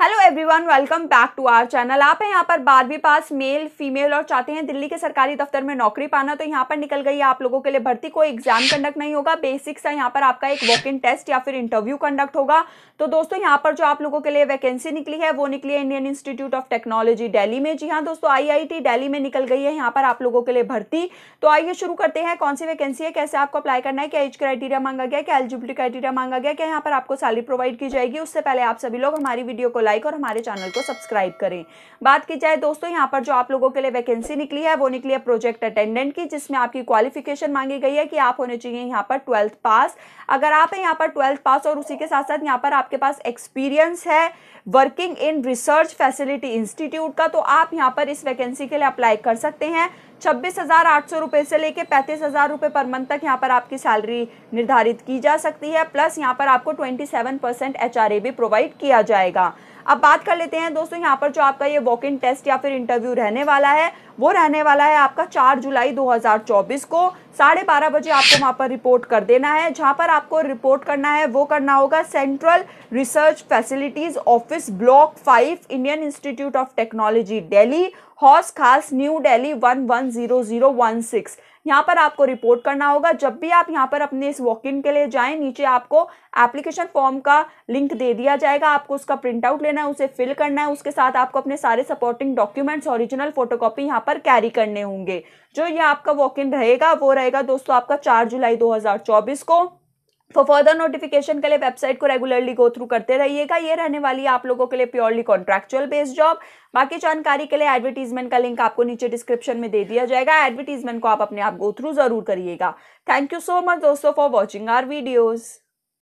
hello everyone welcome back to our channel आप हैं यहाँ पर बारहवीं पास मेल फीमेल और चाहते हैं दिल्ली के सरकारी दफ्तर में नौकरी पाना तो यहाँ पर निकल गई है आप लोगों के लिए भर्ती कोई एग्जाम कंडक्ट नहीं होगा बेसिक्स सा यहाँ पर आपका एक वॉक इन टेस्ट या फिर इंटरव्यू कंडक्ट होगा तो दोस्तों यहाँ पर जो आप लोगों के लिए वैकेंसी निकली है वो निकली है Indian institute of technology Delhi में जी हाँ दोस्तों आई डेली में निकल गई है यहाँ पर आप लोगों के लिए भर्ती तो आइए शुरू करते हैं कौन सी वैकेंसी है कैसे आपको अप्लाई करना है क्या एज क्राइटेरिया मांगा गया क्या एलिजिबिलिटी क्राइटेरिया मांगा गया क्या यहाँ पर आपको सैलरी प्रोवाइड की जाएगी उससे पहले आप सभी लोग हमारी वीडियो को लाइक लाइक और हमारे चैनल को सब्सक्राइब करें बात की जाए दोस्तों यहाँ पर जो आप लोगों के लिए वैकेंसी निकली है वो निकली है प्रोजेक्ट अटेंडेंट की जिसमें आपकी क्वालिफिकेशन मांगी गई है कि आप होने चाहिए यहाँ पर ट्वेल्थ पास अगर आप यहाँ पर ट्वेल्थ पास और उसी के साथ साथ यहाँ पर आपके पास एक्सपीरियंस है working in research facility institute का तो आप यहाँ पर इस वैकेंसी के लिए अप्लाई कर सकते हैं छब्बीस हज़ार आठ सौ रुपये से लेके पैंतीस हज़ार रुपये पर मंथ तक यहाँ पर आपकी सैलरी निर्धारित की जा सकती है प्लस यहाँ पर आपको ट्वेंटी सेवन परसेंट एच भी प्रोवाइड किया जाएगा अब बात कर लेते हैं दोस्तों यहाँ पर जो आपका ये वॉक इन टेस्ट या फिर इंटरव्यू रहने वाला है वो रहने वाला है आपका 4 जुलाई 2024 को साढ़े बारह बजे आपको वहाँ पर रिपोर्ट कर देना है जहाँ पर आपको रिपोर्ट करना है वो करना होगा central research facilities office block five Indian institute of technology Delhi Hauz Khas New Delhi one one zero zero one six यहाँ पर आपको रिपोर्ट करना होगा जब भी आप यहाँ पर अपने इस वॉक इन के लिए जाएं नीचे आपको एप्लीकेशन फॉर्म का लिंक दे दिया जाएगा आपको उसका प्रिंट आउट लेना है उसे फिल करना है उसके साथ आपको अपने सारे सपोर्टिंग डॉक्यूमेंट्स ओरिजिनल फोटोकॉपी यहाँ पर कैरी करने होंगे जो ये आपका वॉक इन रहेगा वो रहेगा दोस्तों आपका चार जुलाई दो को फॉर फर्दर नोटिफिकेशन के लिए वेबसाइट को रेगुलरली गो थ्रू करते रहिएगा ये रहने वाली आप लोगों के लिए प्योरली कॉन्ट्रेक्चुअल बेस्ड जॉब बाकी जानकारी के लिए एडवर्टीजमेंट का लिंक आपको नीचे डिस्क्रिप्शन में दे दिया जाएगा एडवर्टीजमेंट को आप अपने आप गो थ्रू जरूर करिएगा थैंक यू सो मच दोस्तों फॉर वॉचिंग आर वीडियोज़